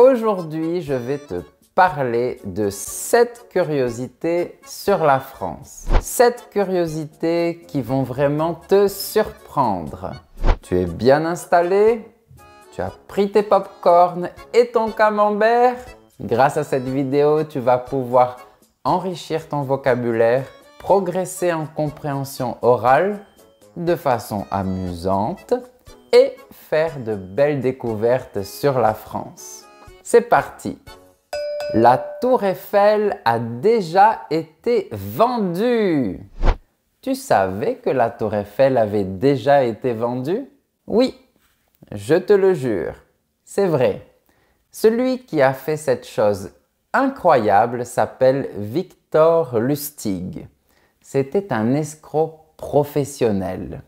Aujourd'hui, je vais te parler de 7 curiosités sur la France. 7 curiosités qui vont vraiment te surprendre. Tu es bien installé Tu as pris tes pop-corn et ton camembert Grâce à cette vidéo, tu vas pouvoir enrichir ton vocabulaire, progresser en compréhension orale de façon amusante et faire de belles découvertes sur la France. C'est parti La tour Eiffel a déjà été vendue Tu savais que la tour Eiffel avait déjà été vendue Oui, je te le jure, c'est vrai. Celui qui a fait cette chose incroyable s'appelle Victor Lustig. C'était un escroc professionnel.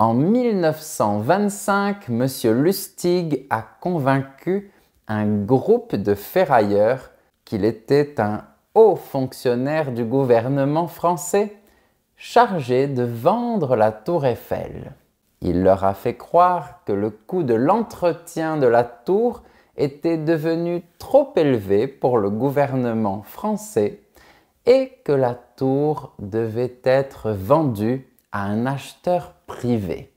En 1925, M. Lustig a convaincu un groupe de ferrailleurs qu'il était un haut fonctionnaire du gouvernement français chargé de vendre la tour Eiffel. Il leur a fait croire que le coût de l'entretien de la tour était devenu trop élevé pour le gouvernement français et que la tour devait être vendue à un acheteur privé.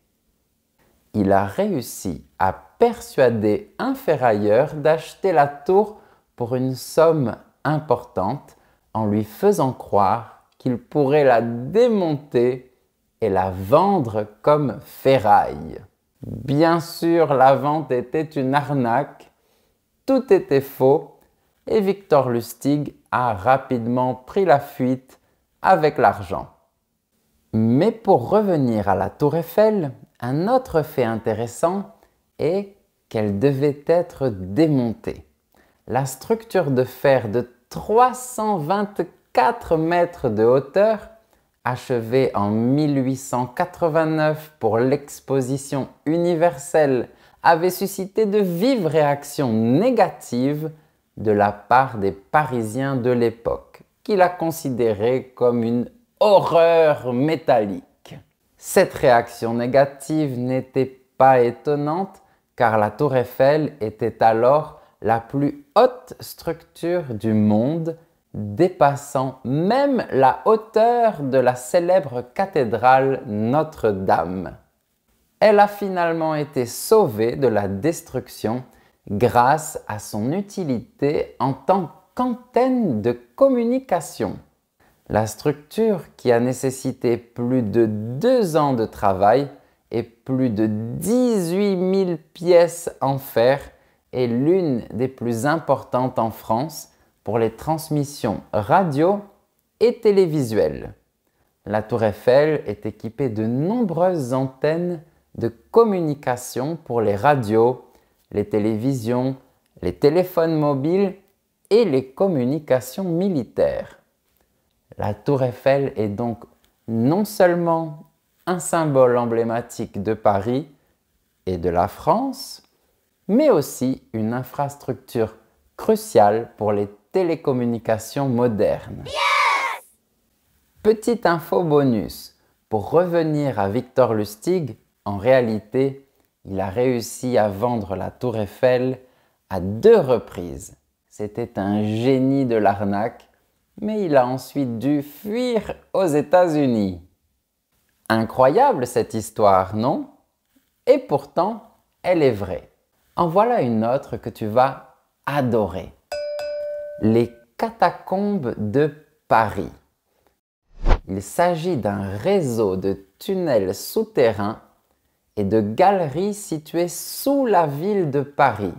Il a réussi à persuader un ferrailleur d'acheter la tour pour une somme importante en lui faisant croire qu'il pourrait la démonter et la vendre comme ferraille. Bien sûr, la vente était une arnaque, tout était faux et Victor Lustig a rapidement pris la fuite avec l'argent. Mais pour revenir à la tour Eiffel, un autre fait intéressant et qu'elle devait être démontée. La structure de fer de 324 mètres de hauteur, achevée en 1889 pour l'exposition universelle, avait suscité de vives réactions négatives de la part des Parisiens de l'époque, qui la considéraient comme une horreur métallique. Cette réaction négative n'était pas étonnante car la tour Eiffel était alors la plus haute structure du monde, dépassant même la hauteur de la célèbre cathédrale Notre-Dame. Elle a finalement été sauvée de la destruction grâce à son utilité en tant qu'antenne de communication. La structure qui a nécessité plus de deux ans de travail et plus de 18 000 pièces en fer est l'une des plus importantes en France pour les transmissions radio et télévisuelles. La tour Eiffel est équipée de nombreuses antennes de communication pour les radios, les télévisions, les téléphones mobiles et les communications militaires. La tour Eiffel est donc non seulement un symbole emblématique de Paris et de la France, mais aussi une infrastructure cruciale pour les télécommunications modernes. Petite info bonus, pour revenir à Victor Lustig, en réalité, il a réussi à vendre la tour Eiffel à deux reprises. C'était un génie de l'arnaque, mais il a ensuite dû fuir aux États-Unis. Incroyable cette histoire, non Et pourtant, elle est vraie. En voilà une autre que tu vas adorer. Les catacombes de Paris. Il s'agit d'un réseau de tunnels souterrains et de galeries situées sous la ville de Paris.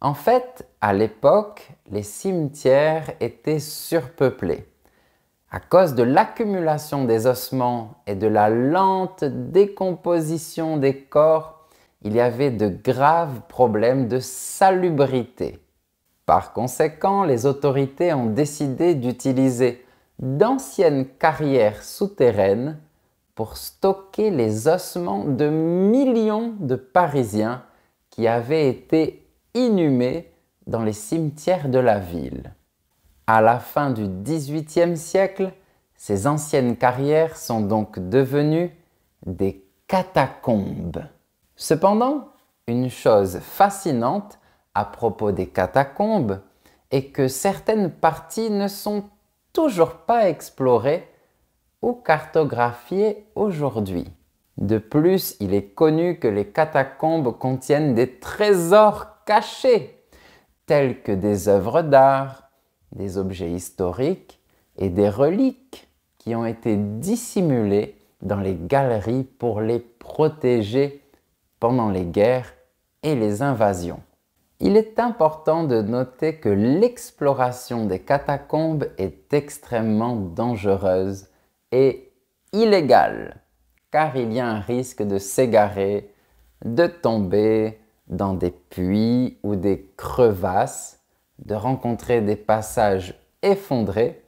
En fait, à l'époque, les cimetières étaient surpeuplés. À cause de l'accumulation des ossements et de la lente décomposition des corps, il y avait de graves problèmes de salubrité. Par conséquent, les autorités ont décidé d'utiliser d'anciennes carrières souterraines pour stocker les ossements de millions de Parisiens qui avaient été inhumés dans les cimetières de la ville. À la fin du XVIIIe siècle, ces anciennes carrières sont donc devenues des catacombes. Cependant, une chose fascinante à propos des catacombes est que certaines parties ne sont toujours pas explorées ou cartographiées aujourd'hui. De plus, il est connu que les catacombes contiennent des trésors cachés, tels que des œuvres d'art, des objets historiques et des reliques qui ont été dissimulés dans les galeries pour les protéger pendant les guerres et les invasions. Il est important de noter que l'exploration des catacombes est extrêmement dangereuse et illégale, car il y a un risque de s'égarer, de tomber dans des puits ou des crevasses de rencontrer des passages effondrés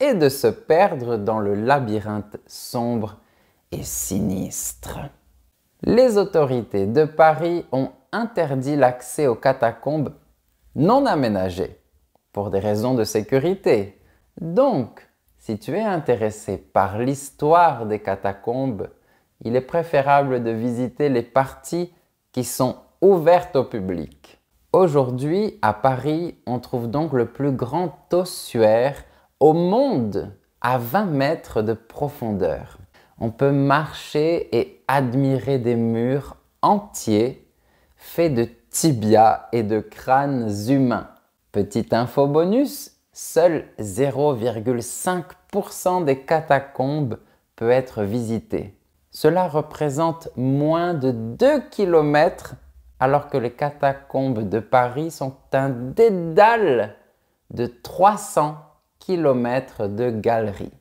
et de se perdre dans le labyrinthe sombre et sinistre. Les autorités de Paris ont interdit l'accès aux catacombes non aménagées pour des raisons de sécurité. Donc, si tu es intéressé par l'histoire des catacombes, il est préférable de visiter les parties qui sont ouvertes au public. Aujourd'hui, à Paris, on trouve donc le plus grand ossuaire au monde à 20 mètres de profondeur. On peut marcher et admirer des murs entiers faits de tibias et de crânes humains. Petite info bonus, seul 0,5% des catacombes peut être visité. Cela représente moins de 2 km alors que les catacombes de Paris sont un dédale de 300 km de galeries.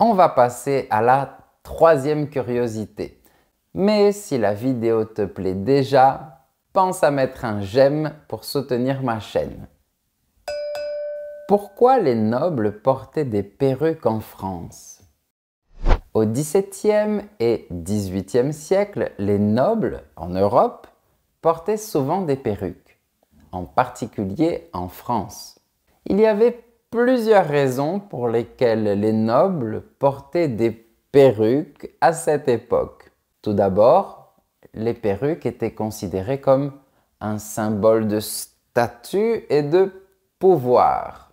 On va passer à la troisième curiosité. Mais si la vidéo te plaît déjà, pense à mettre un j'aime pour soutenir ma chaîne. Pourquoi les nobles portaient des perruques en France Au XVIIe et XVIIIe siècle, les nobles, en Europe, portaient souvent des perruques, en particulier en France. Il y avait plusieurs raisons pour lesquelles les nobles portaient des perruques à cette époque. Tout d'abord, les perruques étaient considérées comme un symbole de statut et de pouvoir.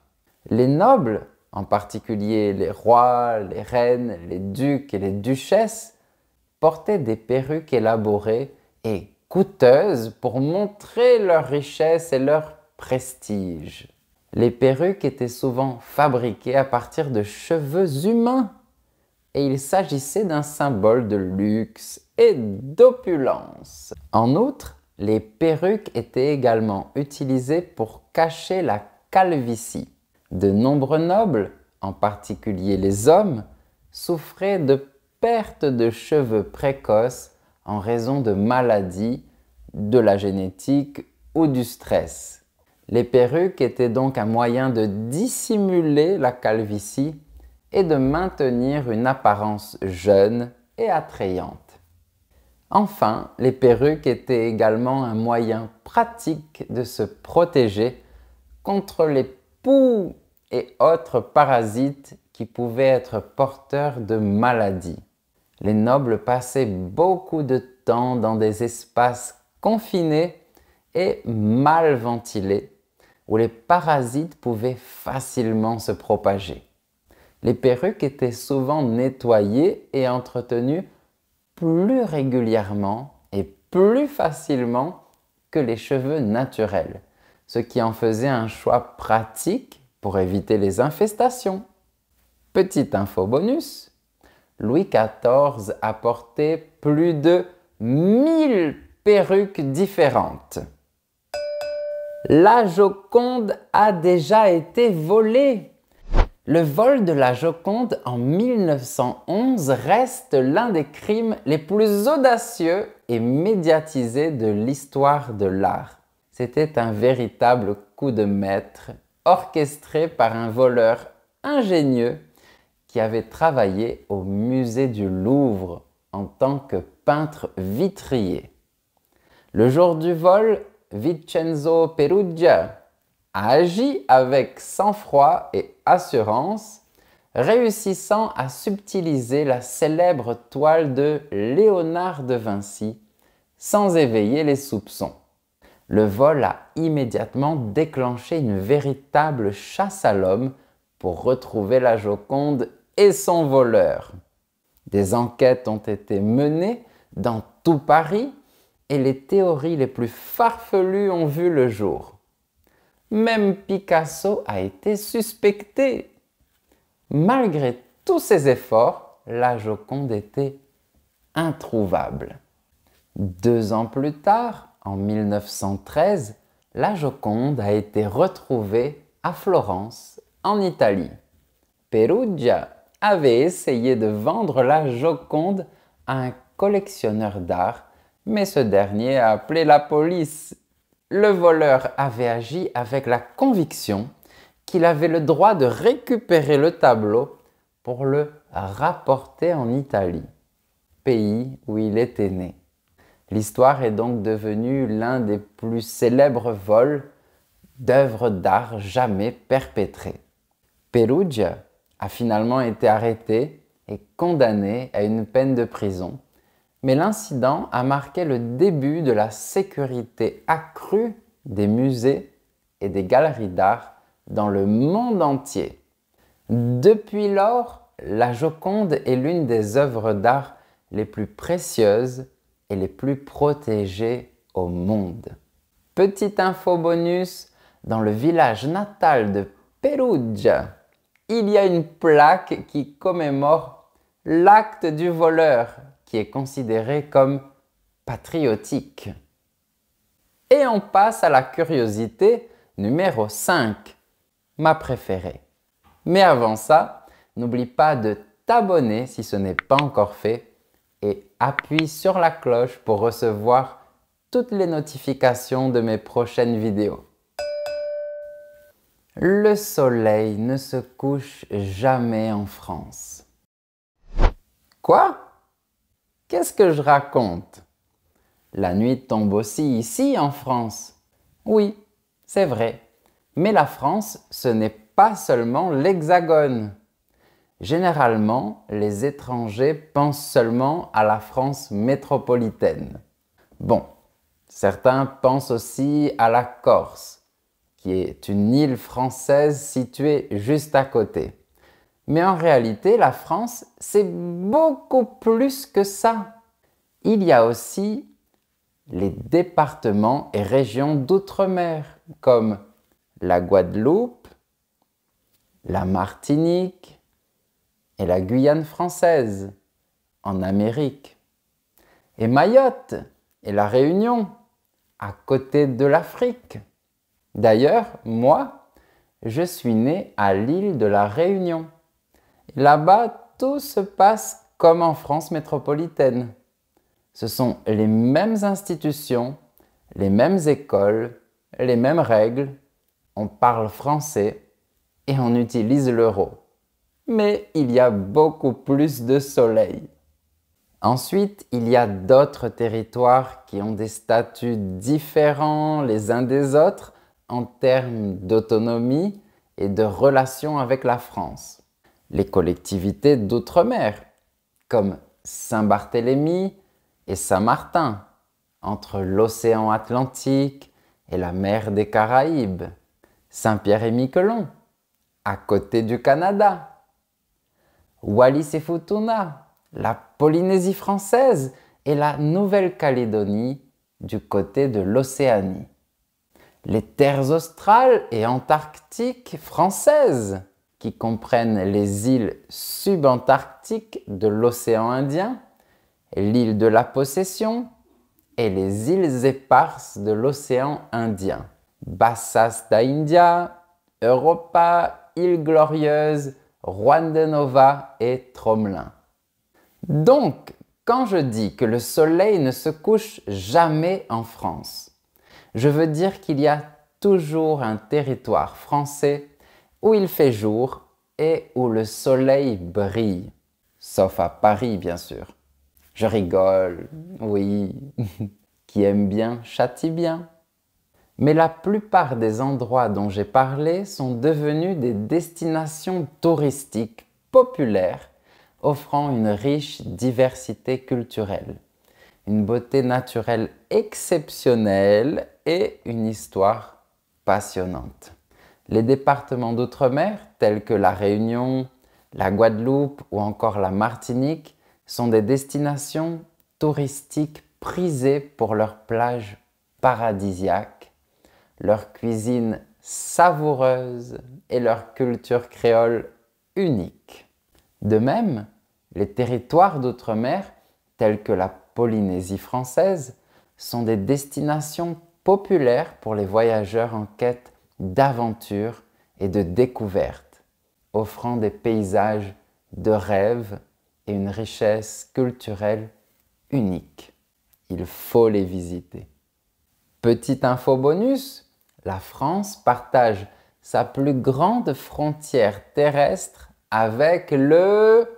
Les nobles, en particulier les rois, les reines, les ducs et les duchesses, portaient des perruques élaborées et coûteuses pour montrer leur richesse et leur prestige. Les perruques étaient souvent fabriquées à partir de cheveux humains et il s'agissait d'un symbole de luxe et d'opulence. En outre, les perruques étaient également utilisées pour cacher la calvitie. De nombreux nobles, en particulier les hommes, souffraient de pertes de cheveux précoces en raison de maladies, de la génétique ou du stress. Les perruques étaient donc un moyen de dissimuler la calvitie et de maintenir une apparence jeune et attrayante. Enfin, les perruques étaient également un moyen pratique de se protéger contre les poux et autres parasites qui pouvaient être porteurs de maladies. Les nobles passaient beaucoup de temps dans des espaces confinés et mal ventilés où les parasites pouvaient facilement se propager. Les perruques étaient souvent nettoyées et entretenues plus régulièrement et plus facilement que les cheveux naturels, ce qui en faisait un choix pratique pour éviter les infestations. Petite info bonus, Louis XIV a porté plus de 1000 perruques différentes. La Joconde a déjà été volée. Le vol de la Joconde en 1911 reste l'un des crimes les plus audacieux et médiatisés de l'histoire de l'art. C'était un véritable coup de maître orchestré par un voleur ingénieux qui avait travaillé au musée du Louvre en tant que peintre vitrier. Le jour du vol, Vincenzo Perugia a agi avec sang-froid et assurance, réussissant à subtiliser la célèbre toile de Léonard de Vinci sans éveiller les soupçons. Le vol a immédiatement déclenché une véritable chasse à l'homme pour retrouver la Joconde et son voleur. Des enquêtes ont été menées dans tout Paris et les théories les plus farfelues ont vu le jour. Même Picasso a été suspecté. Malgré tous ses efforts, la Joconde était introuvable. Deux ans plus tard, en 1913, la Joconde a été retrouvée à Florence, en Italie. Perugia avait essayé de vendre la Joconde à un collectionneur d'art, mais ce dernier a appelé la police. Le voleur avait agi avec la conviction qu'il avait le droit de récupérer le tableau pour le rapporter en Italie, pays où il était né. L'histoire est donc devenue l'un des plus célèbres vols d'œuvres d'art jamais perpétrés. Perugia a finalement été arrêté et condamné à une peine de prison. Mais l'incident a marqué le début de la sécurité accrue des musées et des galeries d'art dans le monde entier. Depuis lors, la Joconde est l'une des œuvres d'art les plus précieuses et les plus protégées au monde. Petite info bonus, dans le village natal de Perugia, il y a une plaque qui commémore l'acte du voleur, qui est considéré comme patriotique. Et on passe à la curiosité numéro 5, ma préférée. Mais avant ça, n'oublie pas de t'abonner si ce n'est pas encore fait et appuie sur la cloche pour recevoir toutes les notifications de mes prochaines vidéos. Le soleil ne se couche jamais en France. Quoi Qu'est-ce que je raconte La nuit tombe aussi ici en France. Oui, c'est vrai. Mais la France, ce n'est pas seulement l'Hexagone. Généralement, les étrangers pensent seulement à la France métropolitaine. Bon, certains pensent aussi à la Corse, qui est une île française située juste à côté. Mais en réalité, la France, c'est beaucoup plus que ça. Il y a aussi les départements et régions d'outre-mer, comme la Guadeloupe, la Martinique et la Guyane française, en Amérique. Et Mayotte et la Réunion, à côté de l'Afrique. D'ailleurs, moi, je suis né à l'île de la Réunion. Là-bas, tout se passe comme en France métropolitaine. Ce sont les mêmes institutions, les mêmes écoles, les mêmes règles. On parle français et on utilise l'euro. Mais il y a beaucoup plus de soleil. Ensuite, il y a d'autres territoires qui ont des statuts différents les uns des autres en termes d'autonomie et de relations avec la France. Les collectivités d'outre-mer, comme Saint-Barthélemy et Saint-Martin, entre l'océan Atlantique et la mer des Caraïbes, Saint-Pierre et Miquelon, à côté du Canada, Wallis et Futuna, la Polynésie française et la Nouvelle-Calédonie du côté de l'Océanie les terres australes et antarctiques françaises, qui comprennent les îles subantarctiques de l'océan Indien, l'île de la Possession et les îles éparses de l'océan Indien. Bassas da India, Europa, Île Glorieuse, Nova et Tromelin. Donc, quand je dis que le soleil ne se couche jamais en France, je veux dire qu'il y a toujours un territoire français où il fait jour et où le soleil brille. Sauf à Paris, bien sûr. Je rigole, oui. Qui aime bien, châtie bien. Mais la plupart des endroits dont j'ai parlé sont devenus des destinations touristiques populaires offrant une riche diversité culturelle une beauté naturelle exceptionnelle et une histoire passionnante. Les départements d'outre-mer, tels que la Réunion, la Guadeloupe ou encore la Martinique, sont des destinations touristiques prisées pour leurs plages paradisiaques, leur cuisine savoureuse et leur culture créole unique. De même, les territoires d'outre-mer, tels que la Polynésie française sont des destinations populaires pour les voyageurs en quête d'aventure et de découverte, offrant des paysages de rêve et une richesse culturelle unique. Il faut les visiter. Petite info bonus, la France partage sa plus grande frontière terrestre avec le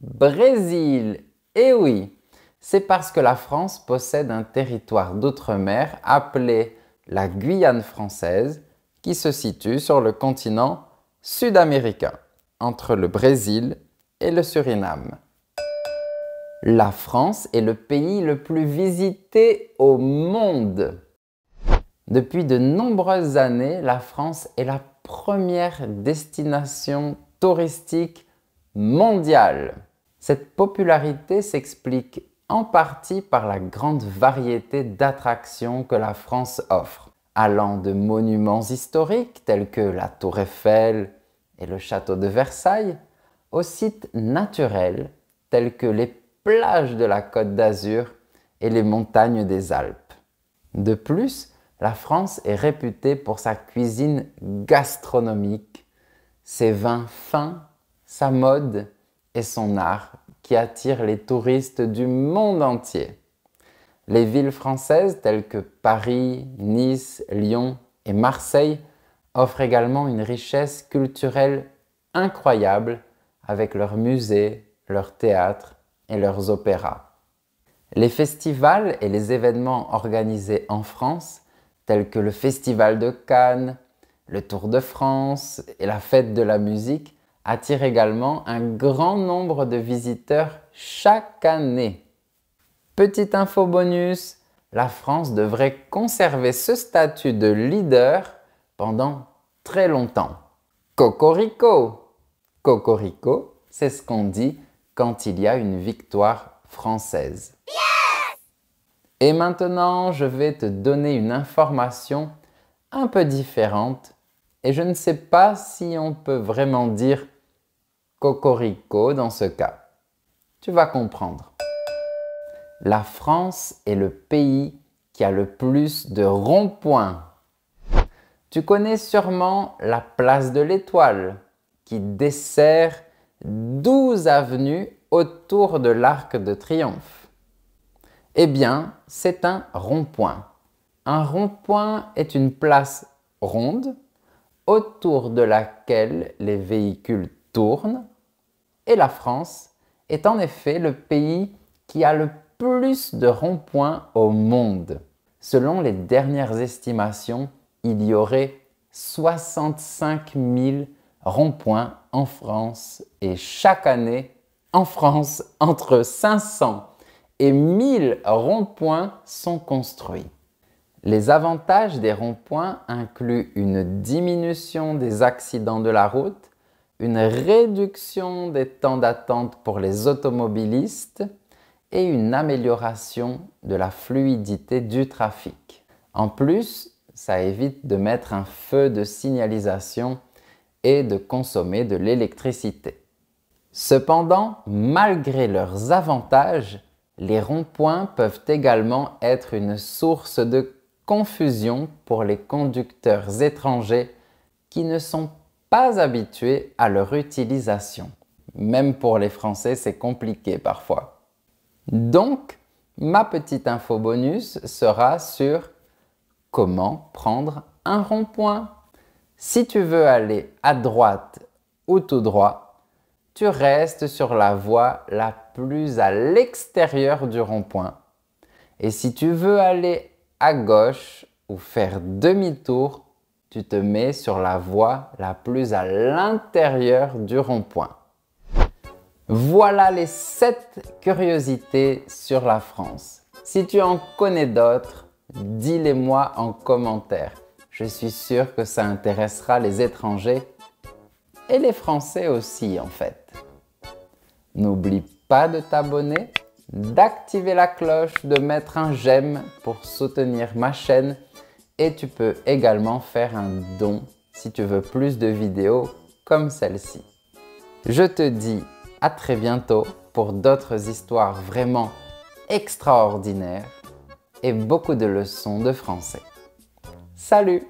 Brésil. Eh oui, c'est parce que la France possède un territoire d'outre-mer appelé la Guyane française qui se situe sur le continent sud-américain, entre le Brésil et le Suriname. La France est le pays le plus visité au monde. Depuis de nombreuses années, la France est la première destination touristique mondiale. Cette popularité s'explique en partie par la grande variété d'attractions que la France offre, allant de monuments historiques tels que la Tour Eiffel et le château de Versailles, aux sites naturels tels que les plages de la Côte d'Azur et les montagnes des Alpes. De plus, la France est réputée pour sa cuisine gastronomique, ses vins fins, sa mode et son art qui attire les touristes du monde entier. Les villes françaises telles que Paris, Nice, Lyon et Marseille offrent également une richesse culturelle incroyable avec leurs musées, leurs théâtres et leurs opéras. Les festivals et les événements organisés en France, tels que le Festival de Cannes, le Tour de France et la Fête de la musique, attire également un grand nombre de visiteurs chaque année. Petite info bonus, la France devrait conserver ce statut de leader pendant très longtemps. Cocorico Cocorico, c'est ce qu'on dit quand il y a une victoire française. Et maintenant, je vais te donner une information un peu différente et je ne sais pas si on peut vraiment dire cocorico dans ce cas. Tu vas comprendre. La France est le pays qui a le plus de ronds-points. Tu connais sûrement la place de l'Étoile qui dessert 12 avenues autour de l'Arc de Triomphe. Eh bien, c'est un rond-point. Un rond-point est une place ronde autour de laquelle les véhicules tourne et la France est en effet le pays qui a le plus de ronds-points au monde. Selon les dernières estimations, il y aurait 65 000 ronds-points en France et chaque année, en France, entre 500 et 1000 ronds-points sont construits. Les avantages des ronds-points incluent une diminution des accidents de la route, une réduction des temps d'attente pour les automobilistes et une amélioration de la fluidité du trafic. En plus, ça évite de mettre un feu de signalisation et de consommer de l'électricité. Cependant, malgré leurs avantages, les ronds-points peuvent également être une source de confusion pour les conducteurs étrangers qui ne sont pas habitués à leur utilisation. Même pour les Français, c'est compliqué parfois. Donc, ma petite info bonus sera sur comment prendre un rond-point. Si tu veux aller à droite ou tout droit, tu restes sur la voie la plus à l'extérieur du rond-point. Et si tu veux aller à gauche ou faire demi-tour, tu te mets sur la voie la plus à l'intérieur du rond-point. Voilà les 7 curiosités sur la France. Si tu en connais d'autres, dis-les moi en commentaire. Je suis sûr que ça intéressera les étrangers et les Français aussi en fait. N'oublie pas de t'abonner, d'activer la cloche, de mettre un j'aime pour soutenir ma chaîne et tu peux également faire un don si tu veux plus de vidéos comme celle-ci. Je te dis à très bientôt pour d'autres histoires vraiment extraordinaires et beaucoup de leçons de français. Salut